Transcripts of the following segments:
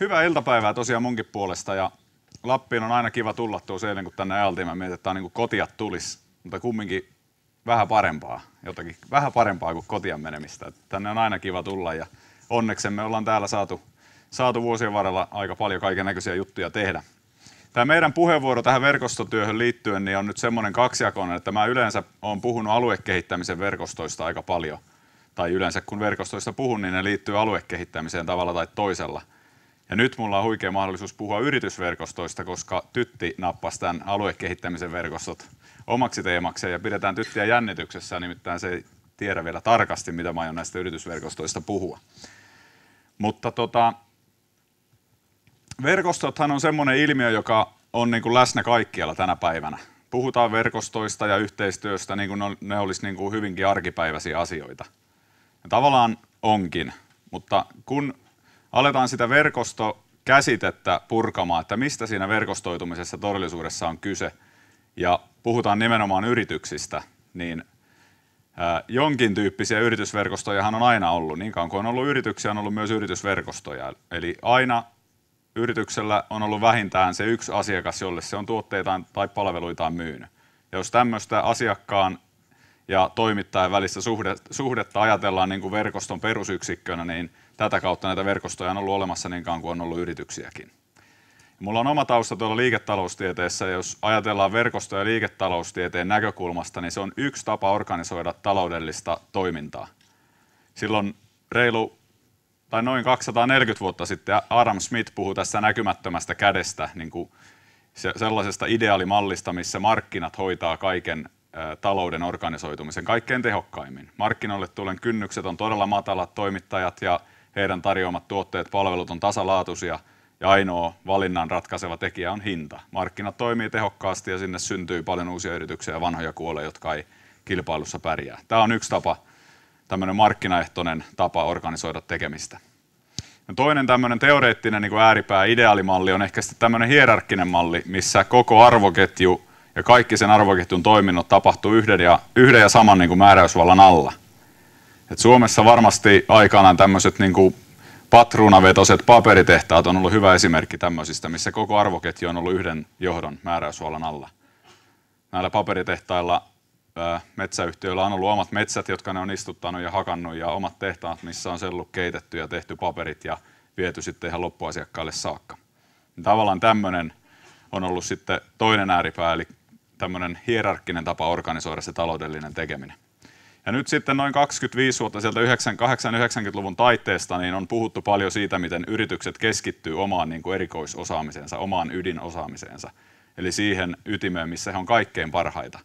Hyvää iltapäivää tosiaan munkin puolesta ja Lappiin on aina kiva tulla tuossa eilen, kun tänne ajaltiin. Mä mietin, että tämä on niin kuin kotia tulisi, mutta kumminkin vähän parempaa, jotakin vähän parempaa kuin kotian menemistä. tänne on aina kiva tulla ja onneksi me ollaan täällä saatu, saatu vuosien varrella aika paljon kaiken näköisiä juttuja tehdä. Tämä meidän puheenvuoro tähän verkostotyöhön liittyen niin on nyt semmoinen kaksijakoinen, että mä yleensä olen puhunut aluekehittämisen verkostoista aika paljon. Tai yleensä kun verkostoista puhun, niin ne liittyy aluekehittämiseen tavalla tai toisella – ja nyt mulla on huikea mahdollisuus puhua yritysverkostoista, koska Tytti nappasi tämän aluekehittämisen verkostot omaksi teemakseen ja pidetään Tyttiä jännityksessä, nimittäin se ei tiedä vielä tarkasti, mitä mä aion näistä yritysverkostoista puhua. Mutta tota, verkostothan on semmoinen ilmiö, joka on niin kuin läsnä kaikkialla tänä päivänä. Puhutaan verkostoista ja yhteistyöstä, niin kuin ne olisi niin kuin hyvinkin arkipäiväisiä asioita. Ja tavallaan onkin, mutta kun aletaan sitä verkostokäsitettä purkamaan, että mistä siinä verkostoitumisessa todellisuudessa on kyse, ja puhutaan nimenomaan yrityksistä, niin jonkin tyyppisiä yritysverkostojahan on aina ollut. Niin kauan kuin on ollut yrityksiä, on ollut myös yritysverkostoja. Eli aina yrityksellä on ollut vähintään se yksi asiakas, jolle se on tuotteitaan tai palveluitaan myynyt. Ja jos tämmöistä asiakkaan ja toimittajan välistä suhdetta ajatellaan niin kuin verkoston perusyksikkönä, niin – tätä kautta näitä verkostoja on ollut olemassa niin kauan kuin on ollut yrityksiäkin. Mulla on oma tausta tuolla liiketaloustieteessä, jos ajatellaan verkostoja liiketaloustieteen näkökulmasta, niin se on yksi tapa organisoida taloudellista toimintaa. Silloin reilu tai noin 240 vuotta sitten Adam Smith puhui tässä näkymättömästä kädestä, niin kuin se, sellaisesta ideaalimallista, missä markkinat hoitaa kaiken ä, talouden organisoitumisen kaikkein tehokkaimmin. Markkinoille tulen kynnykset on todella matalat, toimittajat ja heidän tarjoamat tuotteet, palvelut on tasalaatuisia ja ainoa valinnan ratkaiseva tekijä on hinta. Markkinat toimii tehokkaasti ja sinne syntyy paljon uusia yrityksiä ja vanhoja kuolee, jotka ei kilpailussa pärjää. Tämä on yksi tapa, tämmöinen markkinaehtoinen tapa organisoida tekemistä. Ja toinen tämmöinen teoreettinen niin kuin ääripää ideaalimalli on ehkä sitten tämmöinen hierarkkinen malli, missä koko arvoketju ja kaikki sen arvoketjun toiminnot tapahtuu yhden ja, yhden ja saman niin kuin määräysvallan alla – et Suomessa varmasti aikanaan tämmöiset niin patruunavetoiset paperitehtaat on ollut hyvä esimerkki tämmöisistä, missä koko arvoketju on ollut yhden johdon määräysvallan alla. Näillä paperitehtailla ää, metsäyhtiöillä on ollut omat metsät, jotka ne on istuttanut ja hakannut, ja omat tehtaat, missä on sellut keitetty ja tehty paperit ja viety sitten ihan loppuasiakkaille saakka. Niin tavallaan tämmöinen on ollut sitten toinen ääripää, eli tämmöinen hierarkkinen tapa organisoida se taloudellinen tekeminen. Ja nyt sitten noin 25 vuotta sieltä 80 90 luvun taitteesta niin on puhuttu paljon siitä, miten yritykset keskittyy omaan niin kuin erikoisosaamiseensa, omaan ydinosaamiseensa. Eli siihen ytimeen, missä he on kaikkein parhaita.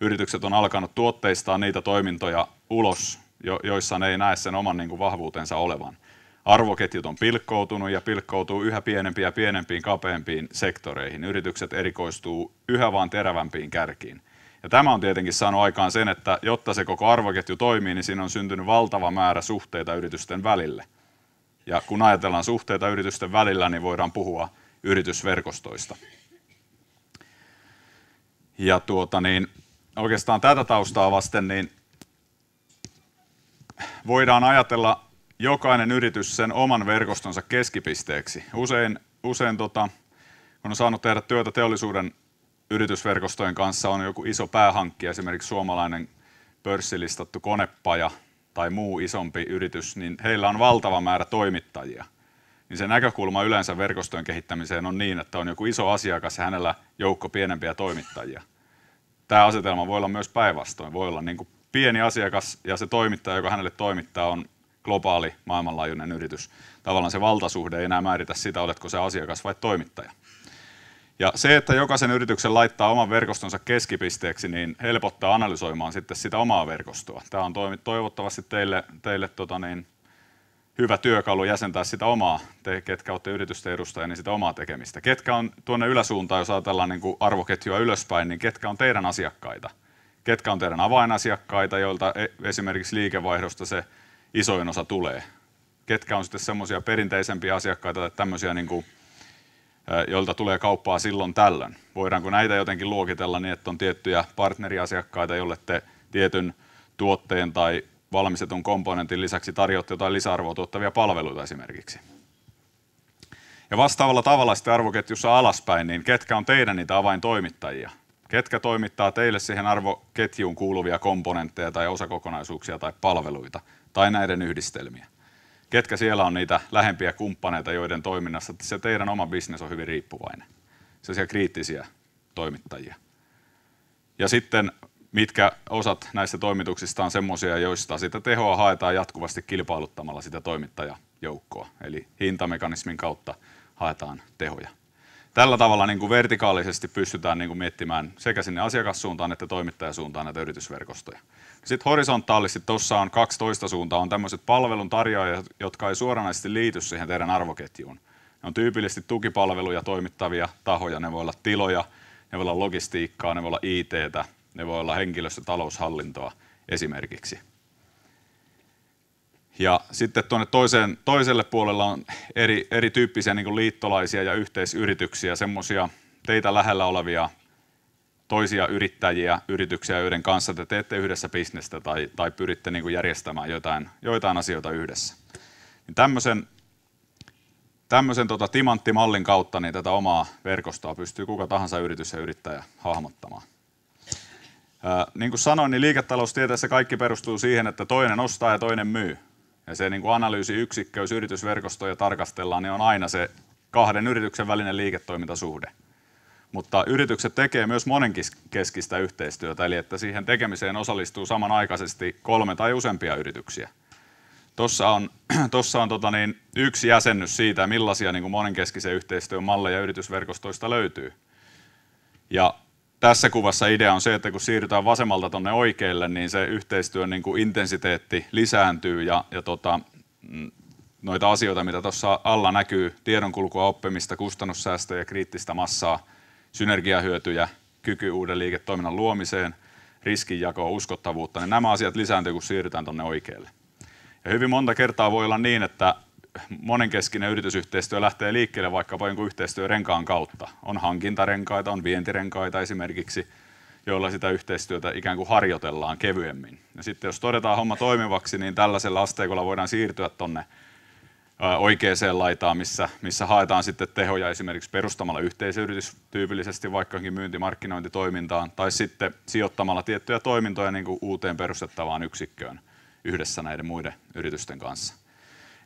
Yritykset on alkanut tuotteistaa niitä toimintoja ulos, joissa ne ei näe sen oman niin kuin vahvuutensa olevan. Arvoketjut on pilkkoutunut ja pilkkoutuu yhä pienempiin ja pienempiin kapeampiin sektoreihin. Yritykset erikoistuu yhä vaan terävämpiin kärkiin – ja tämä on tietenkin saanut aikaan sen, että jotta se koko arvoketju toimii, niin siinä on syntynyt valtava määrä suhteita yritysten välille. Ja kun ajatellaan suhteita yritysten välillä, niin voidaan puhua yritysverkostoista. Ja tuota niin, oikeastaan tätä taustaa vasten, niin voidaan ajatella jokainen yritys sen oman verkostonsa keskipisteeksi. Usein, usein tota, kun on saanut tehdä työtä teollisuuden yritysverkostojen kanssa on joku iso päähankki, esimerkiksi suomalainen pörssilistattu konepaja tai muu isompi yritys, niin heillä on valtava määrä toimittajia. Niin se näkökulma yleensä verkostojen kehittämiseen on niin, että on joku iso asiakas ja hänellä joukko pienempiä toimittajia. Tämä asetelma voi olla myös päinvastoin. Voi olla niin kuin pieni asiakas ja se toimittaja, joka hänelle toimittaa, on globaali maailmanlaajuinen yritys. Tavallaan se valtasuhde ei enää määritä sitä, oletko se asiakas vai toimittaja. Ja se, että jokaisen yrityksen laittaa oman verkostonsa keskipisteeksi, niin helpottaa analysoimaan sitten sitä omaa verkostoa. Tämä on toivottavasti teille, teille tota niin, hyvä työkalu jäsentää sitä omaa, te ketkä olette yritysten edustajia, niin sitä omaa tekemistä. Ketkä on tuonne yläsuuntaan, jos ajatellaan niin kuin arvoketjua ylöspäin, niin ketkä on teidän asiakkaita? Ketkä on teidän avainasiakkaita, joilta e, esimerkiksi liikevaihdosta se isoin osa tulee? Ketkä on sitten semmoisia perinteisempiä asiakkaita tai tämmöisiä niin kuin joilta tulee kauppaa silloin tällöin. Voidaanko näitä jotenkin luokitella niin, että on tiettyjä partneriasiakkaita, jolle te tietyn tuotteen tai valmistetun komponentin lisäksi tarjotte jotain lisäarvoa tuottavia palveluita esimerkiksi. Ja vastaavalla tavalla sitten arvoketjussa alaspäin, niin ketkä on teidän niitä avaintoimittajia? Ketkä toimittaa teille siihen arvoketjuun kuuluvia komponentteja tai osakokonaisuuksia tai palveluita tai näiden yhdistelmiä? ketkä siellä on niitä lähempiä kumppaneita, joiden toiminnassa se teidän oma bisnes on hyvin riippuvainen. Sellaisia kriittisiä toimittajia. Ja sitten mitkä osat näistä toimituksista on semmoisia, joista sitä tehoa haetaan jatkuvasti kilpailuttamalla sitä toimittajajoukkoa. Eli hintamekanismin kautta haetaan tehoja tällä tavalla niin kuin vertikaalisesti pystytään niin kuin miettimään sekä sinne asiakassuuntaan että toimittajasuuntaan näitä yritysverkostoja. Sitten horisontaalisesti tuossa on 12 suuntaa, on tämmöiset palveluntarjoajat, jotka ei suoranaisesti liity siihen teidän arvoketjuun. Ne on tyypillisesti tukipalveluja toimittavia tahoja, ne voi olla tiloja, ne voi olla logistiikkaa, ne voi olla ITtä, ne voi olla henkilöstötaloushallintoa esimerkiksi. Ja sitten tuonne toiseen, toiselle puolella on eri, erityyppisiä niin liittolaisia ja yhteisyrityksiä, semmoisia teitä lähellä olevia toisia yrittäjiä, yrityksiä, joiden kanssa te teette yhdessä bisnestä tai, tai pyritte niin järjestämään jotain, joitain asioita yhdessä. Niin tämmöisen tämmöisen tota timanttimallin kautta niin tätä omaa verkostoa pystyy kuka tahansa yritys ja yrittäjä hahmottamaan. Ää, niin kuin sanoin, niin liiketaloustieteessä kaikki perustuu siihen, että toinen ostaa ja toinen myy. Ja se niin kuin analyysiyksikkö, jos yritysverkostoja tarkastellaan, niin on aina se kahden yrityksen välinen liiketoimintasuhde. Mutta yritykset tekee myös monenkeskistä yhteistyötä, eli että siihen tekemiseen osallistuu samanaikaisesti kolme tai useampia yrityksiä. Tuossa on, tossa on tota niin, yksi jäsennys siitä, millaisia niin kuin monenkeskisen yhteistyön malleja yritysverkostoista löytyy. Ja tässä kuvassa idea on se, että kun siirrytään vasemmalta tuonne oikealle, niin se yhteistyön niin kuin intensiteetti lisääntyy ja, ja tota, mm, noita asioita, mitä tuossa alla näkyy, tiedonkulkua, oppimista, kustannussäästöjä, kriittistä massaa, synergiahyötyjä, kyky uuden liiketoiminnan luomiseen, riskinjakoa, uskottavuutta, niin nämä asiat lisääntyy, kun siirrytään tuonne oikealle. Ja hyvin monta kertaa voi olla niin, että monenkeskinen yritysyhteistyö lähtee liikkeelle vaikkapa jonkun yhteistyörenkaan kautta. On hankintarenkaita, on vientirenkaita esimerkiksi, joilla sitä yhteistyötä ikään kuin harjoitellaan kevyemmin. Ja sitten jos todetaan homma toimivaksi, niin tällaisella asteikolla voidaan siirtyä tuonne oikeaan laitaan, missä, missä haetaan sitten tehoja esimerkiksi perustamalla yhteisyritys tyypillisesti vaikkakin myyntimarkkinointitoimintaan tai sitten sijoittamalla tiettyjä toimintoja niin kuin uuteen perustettavaan yksikköön yhdessä näiden muiden yritysten kanssa.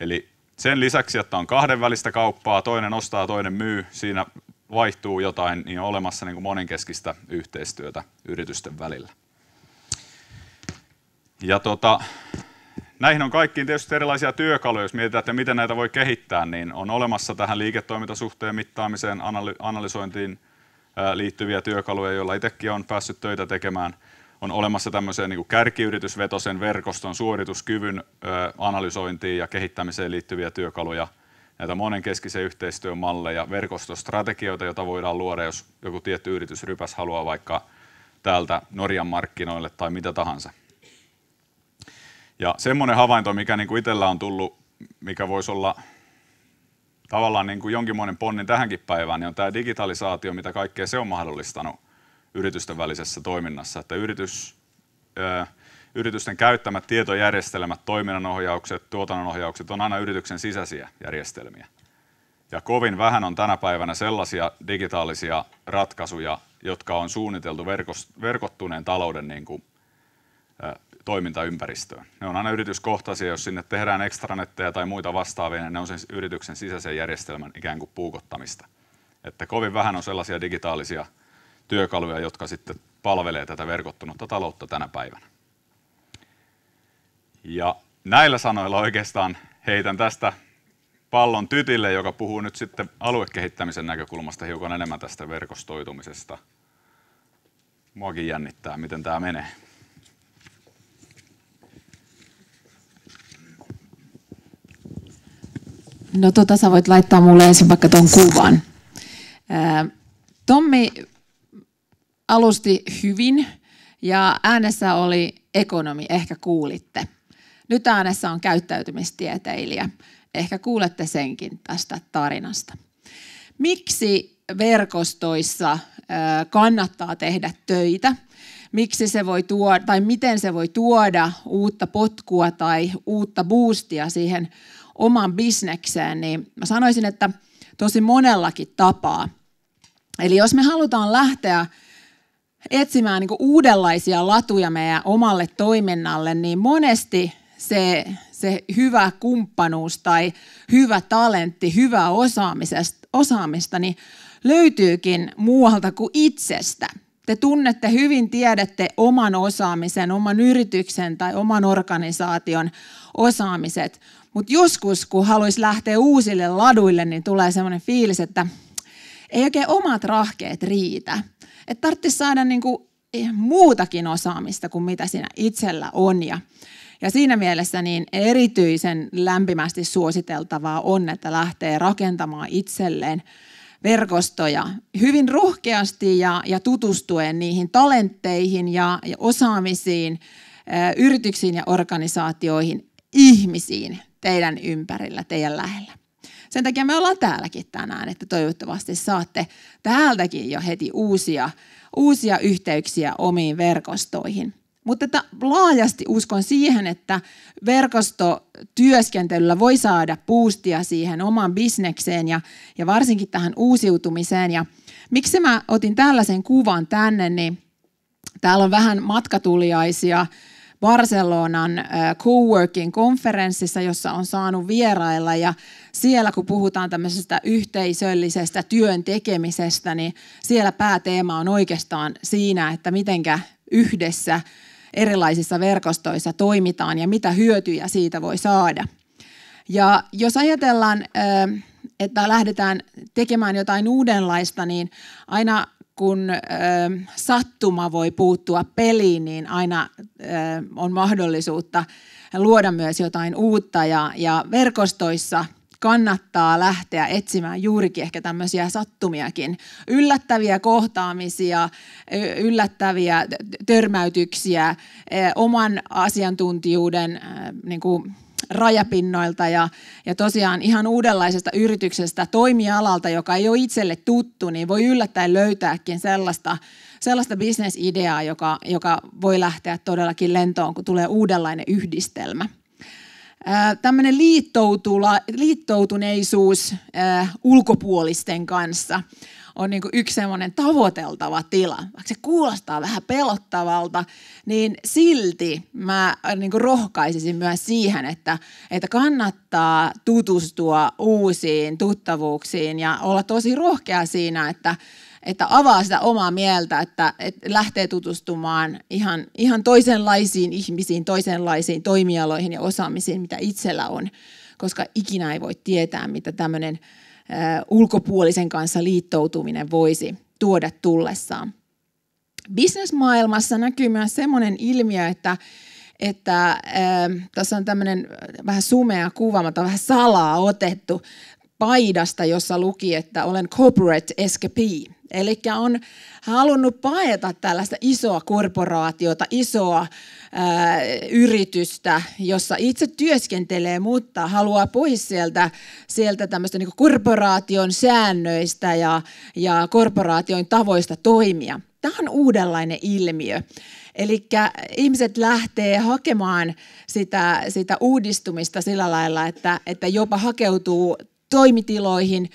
Eli sen lisäksi, että on kahdenvälistä kauppaa, toinen ostaa, toinen myy, siinä vaihtuu jotain, niin on olemassa niin kuin monenkeskistä yhteistyötä yritysten välillä. Ja tota, näihin on kaikkiin tietysti erilaisia työkaluja, jos mietitään, että miten näitä voi kehittää, niin on olemassa tähän liiketoimintasuhteen mittaamiseen, analysointiin liittyviä työkaluja, joilla itsekin on päässyt töitä tekemään – on olemassa tämmöiseen niin kärkiyritysvetosen verkoston suorituskyvyn analysointiin ja kehittämiseen liittyviä työkaluja, näitä monenkeskisen yhteistyön malleja, verkostostrategioita, joita voidaan luoda, jos joku tietty yritysrypäs haluaa vaikka täältä Norjan markkinoille tai mitä tahansa. Ja semmoinen havainto, mikä niin kuin itsellä on tullut, mikä voisi olla tavallaan niin kuin jonkinmoinen ponnin tähänkin päivään, niin on tämä digitalisaatio, mitä kaikkea se on mahdollistanut yritysten välisessä toiminnassa, että yritys, ö, yritysten käyttämät tietojärjestelmät, toiminnanohjaukset, tuotannonohjaukset on aina yrityksen sisäisiä järjestelmiä. Ja kovin vähän on tänä päivänä sellaisia digitaalisia ratkaisuja, jotka on suunniteltu verkos, verkottuneen talouden niin kuin, ö, toimintaympäristöön. Ne on aina yrityskohtaisia, jos sinne tehdään ekstranetteja tai muita vastaavia, niin ne on sen yrityksen sisäisen järjestelmän ikään kuin puukottamista. Että kovin vähän on sellaisia digitaalisia työkaluja, jotka sitten palvelee tätä verkottunutta taloutta tänä päivänä. Ja näillä sanoilla oikeastaan heitän tästä pallon Tytille, joka puhuu nyt sitten aluekehittämisen näkökulmasta hiukan enemmän tästä verkostoitumisesta. Muakin jännittää, miten tämä menee. No tota, sä voit laittaa mulle ensin vaikka tuon kuvan. alusti hyvin ja äänessä oli ekonomi, ehkä kuulitte. Nyt äänessä on käyttäytymistieteilijä. Ehkä kuulette senkin tästä tarinasta. Miksi verkostoissa kannattaa tehdä töitä? Miksi se voi tuoda, tai miten se voi tuoda uutta potkua tai uutta boostia siihen oman bisnekseen, niin mä sanoisin, että tosi monellakin tapaa. Eli jos me halutaan lähteä etsimään niin uudenlaisia latuja meidän omalle toiminnalle, niin monesti se, se hyvä kumppanuus tai hyvä talentti, hyvä osaamista, niin löytyykin muualta kuin itsestä. Te tunnette hyvin, tiedätte oman osaamisen, oman yrityksen tai oman organisaation osaamiset. Mutta joskus, kun haluaisi lähteä uusille laduille, niin tulee sellainen fiilis, että ei oikein omat rahkeet riitä että tarvitsisi saada niin kuin muutakin osaamista kuin mitä siinä itsellä on. Ja, ja siinä mielessä niin erityisen lämpimästi suositeltavaa on, että lähtee rakentamaan itselleen verkostoja hyvin rohkeasti ja, ja tutustuen niihin talentteihin ja, ja osaamisiin, ä, yrityksiin ja organisaatioihin, ihmisiin teidän ympärillä, teidän lähellä. Sen takia me ollaan täälläkin tänään, että toivottavasti saatte täältäkin jo heti uusia, uusia yhteyksiä omiin verkostoihin. Mutta että laajasti uskon siihen, että verkostotyöskentelyllä voi saada puustia siihen omaan bisnekseen ja, ja varsinkin tähän uusiutumiseen. Ja miksi mä otin tällaisen kuvan tänne, niin täällä on vähän matkatuliaisia Barcelonan coworking konferenssissa, jossa on saanut vierailla ja siellä kun puhutaan tämmöisestä yhteisöllisestä työn tekemisestä, niin siellä pääteema on oikeastaan siinä, että mitenkä yhdessä erilaisissa verkostoissa toimitaan ja mitä hyötyjä siitä voi saada. Ja jos ajatellaan, ähm, että lähdetään tekemään jotain uudenlaista, niin aina kun ähm, sattuma voi puuttua peliin, niin aina ähm, on mahdollisuutta luoda myös jotain uutta. Ja, ja verkostoissa – kannattaa lähteä etsimään juurikin ehkä tämmöisiä sattumiakin, yllättäviä kohtaamisia, yllättäviä törmäytyksiä, e, oman asiantuntijuuden e, niin kuin rajapinnoilta ja, ja tosiaan ihan uudenlaisesta yrityksestä, toimialalta, joka ei ole itselle tuttu, niin voi yllättäen löytääkin sellaista, sellaista bisnesideaa, joka, joka voi lähteä todellakin lentoon, kun tulee uudenlainen yhdistelmä. Äh, tämmöinen liittoutuneisuus äh, ulkopuolisten kanssa on niin yksi semmoinen tavoiteltava tila. Vaikka se kuulostaa vähän pelottavalta, niin silti mä niin rohkaisisin myös siihen, että, että kannattaa tutustua uusiin tuttavuuksiin ja olla tosi rohkea siinä, että, että avaa sitä omaa mieltä, että, että lähtee tutustumaan ihan, ihan toisenlaisiin ihmisiin, toisenlaisiin toimialoihin ja osaamisiin, mitä itsellä on, koska ikinä ei voi tietää, mitä tämmöinen ulkopuolisen kanssa liittoutuminen voisi tuoda tullessaan. Bisnesmaailmassa näkyy myös semmoinen ilmiö, että, että äh, tässä on tämmöinen vähän sumea kuva, mutta vähän salaa otettu paidasta, jossa luki, että olen corporate escapee. Eli on halunnut paeta tällaista isoa korporaatiota, isoa ää, äh, yritystä, jossa itse työskentelee, mutta haluaa pois sieltä, sieltä tämmöistä niin korporaation säännöistä ja, ja korporaation tavoista toimia. Tämä on uudenlainen ilmiö. Eli ihmiset lähtee hakemaan sitä, sitä uudistumista sillä lailla, että, että jopa hakeutuu toimitiloihin,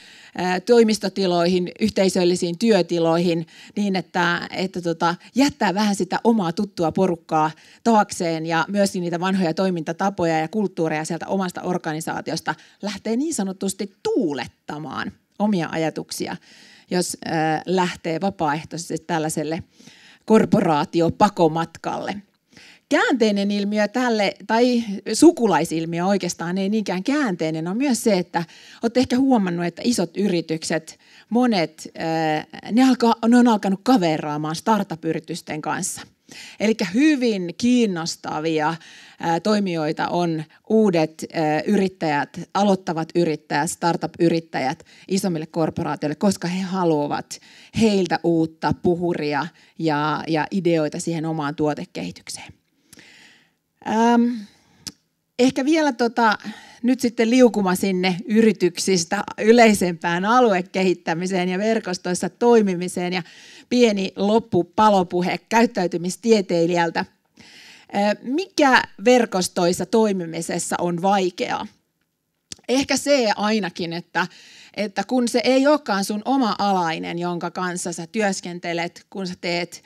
toimistotiloihin, yhteisöllisiin työtiloihin niin, että, että tota, jättää vähän sitä omaa tuttua porukkaa taakseen ja myös niitä vanhoja toimintatapoja ja kulttuureja sieltä omasta organisaatiosta lähtee niin sanotusti tuulettamaan omia ajatuksia, jos lähtee vapaaehtoisesti tällaiselle korporaatiopakomatkalle käänteinen ilmiö tälle, tai sukulaisilmiö oikeastaan, ei niinkään käänteinen, on myös se, että olette ehkä huomannut, että isot yritykset, monet, äh, ne, alkaa, ne on alkanut kaveraamaan startup-yritysten kanssa. Eli hyvin kiinnostavia äh, toimijoita on uudet äh, yrittäjät, aloittavat yrittäjät, startup-yrittäjät isommille korporaatioille, koska he haluavat heiltä uutta puhuria ja, ja ideoita siihen omaan tuotekehitykseen. Ähm, ehkä vielä tota, nyt sitten liukuma sinne yrityksistä yleisempään aluekehittämiseen ja verkostoissa toimimiseen ja pieni loppupalopuhe käyttäytymistieteilijältä. Mikä verkostoissa toimimisessa on vaikeaa? Ehkä se ainakin, että, että kun se ei olekaan sun oma alainen, jonka kanssa sä työskentelet, kun sä teet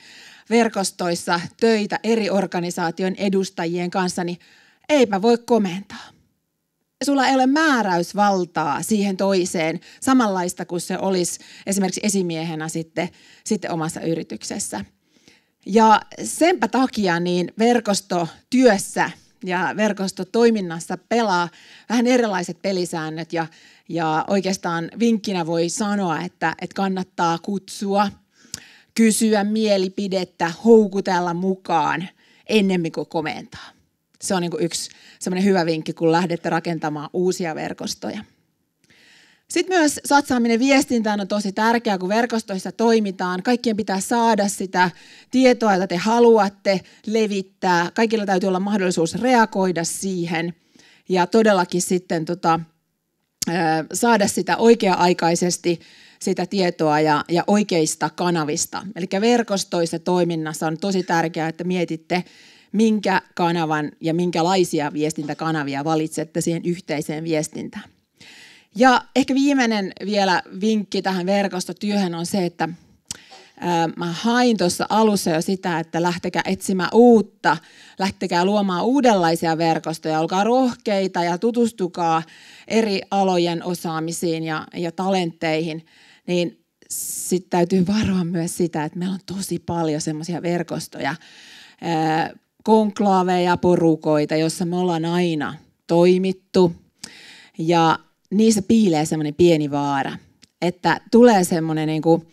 verkostoissa töitä eri organisaation edustajien kanssa, niin eipä voi komentaa. Sulla ei ole määräysvaltaa siihen toiseen samanlaista kuin se olisi esimerkiksi esimiehenä sitten, sitten omassa yrityksessä. Ja senpä takia niin verkostotyössä ja verkostotoiminnassa pelaa vähän erilaiset pelisäännöt ja, ja oikeastaan vinkkinä voi sanoa, että, että kannattaa kutsua – kysyä mielipidettä, houkutella mukaan ennemmin kuin komentaa. Se on niin kuin yksi semmoinen hyvä vinkki, kun lähdette rakentamaan uusia verkostoja. Sitten myös satsaaminen viestintään on tosi tärkeää, kun verkostoissa toimitaan. Kaikkien pitää saada sitä tietoa, jota te haluatte levittää. Kaikilla täytyy olla mahdollisuus reagoida siihen ja todellakin sitten tota, saada sitä oikea-aikaisesti sitä tietoa ja, ja oikeista kanavista. Eli verkostoissa toiminnassa on tosi tärkeää, että mietitte, minkä kanavan ja minkälaisia viestintäkanavia valitsette siihen yhteiseen viestintään. Ja ehkä viimeinen vielä vinkki tähän verkostotyöhön on se, että – mä hain tuossa alussa jo sitä, että lähtekää etsimään uutta, lähtekää luomaan uudenlaisia verkostoja, olkaa rohkeita ja tutustukaa eri alojen osaamisiin ja, ja talentteihin, niin sitten täytyy varoa myös sitä, että meillä on tosi paljon semmoisia verkostoja, konklaaveja, porukoita, jossa me ollaan aina toimittu ja niissä piilee semmoinen pieni vaara, että tulee semmoinen niin kuin,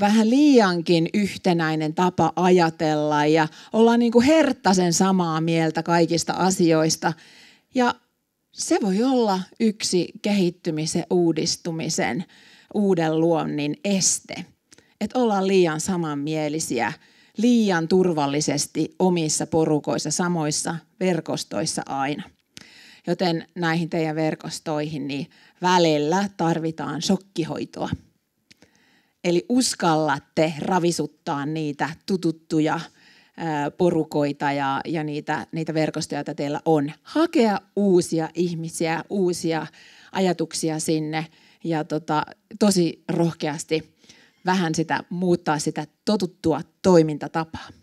vähän liiankin yhtenäinen tapa ajatella ja ollaan niin kuin herttasen samaa mieltä kaikista asioista. Ja se voi olla yksi kehittymisen, uudistumisen, uuden luonnin este. Että ollaan liian samanmielisiä, liian turvallisesti omissa porukoissa, samoissa verkostoissa aina. Joten näihin teidän verkostoihin niin välillä tarvitaan shokkihoitoa. Eli uskallatte ravisuttaa niitä tututtuja porukoita ja, ja niitä, niitä verkostoja, joita teillä on. Hakea uusia ihmisiä, uusia ajatuksia sinne ja tota, tosi rohkeasti vähän sitä muuttaa sitä totuttua toimintatapaa.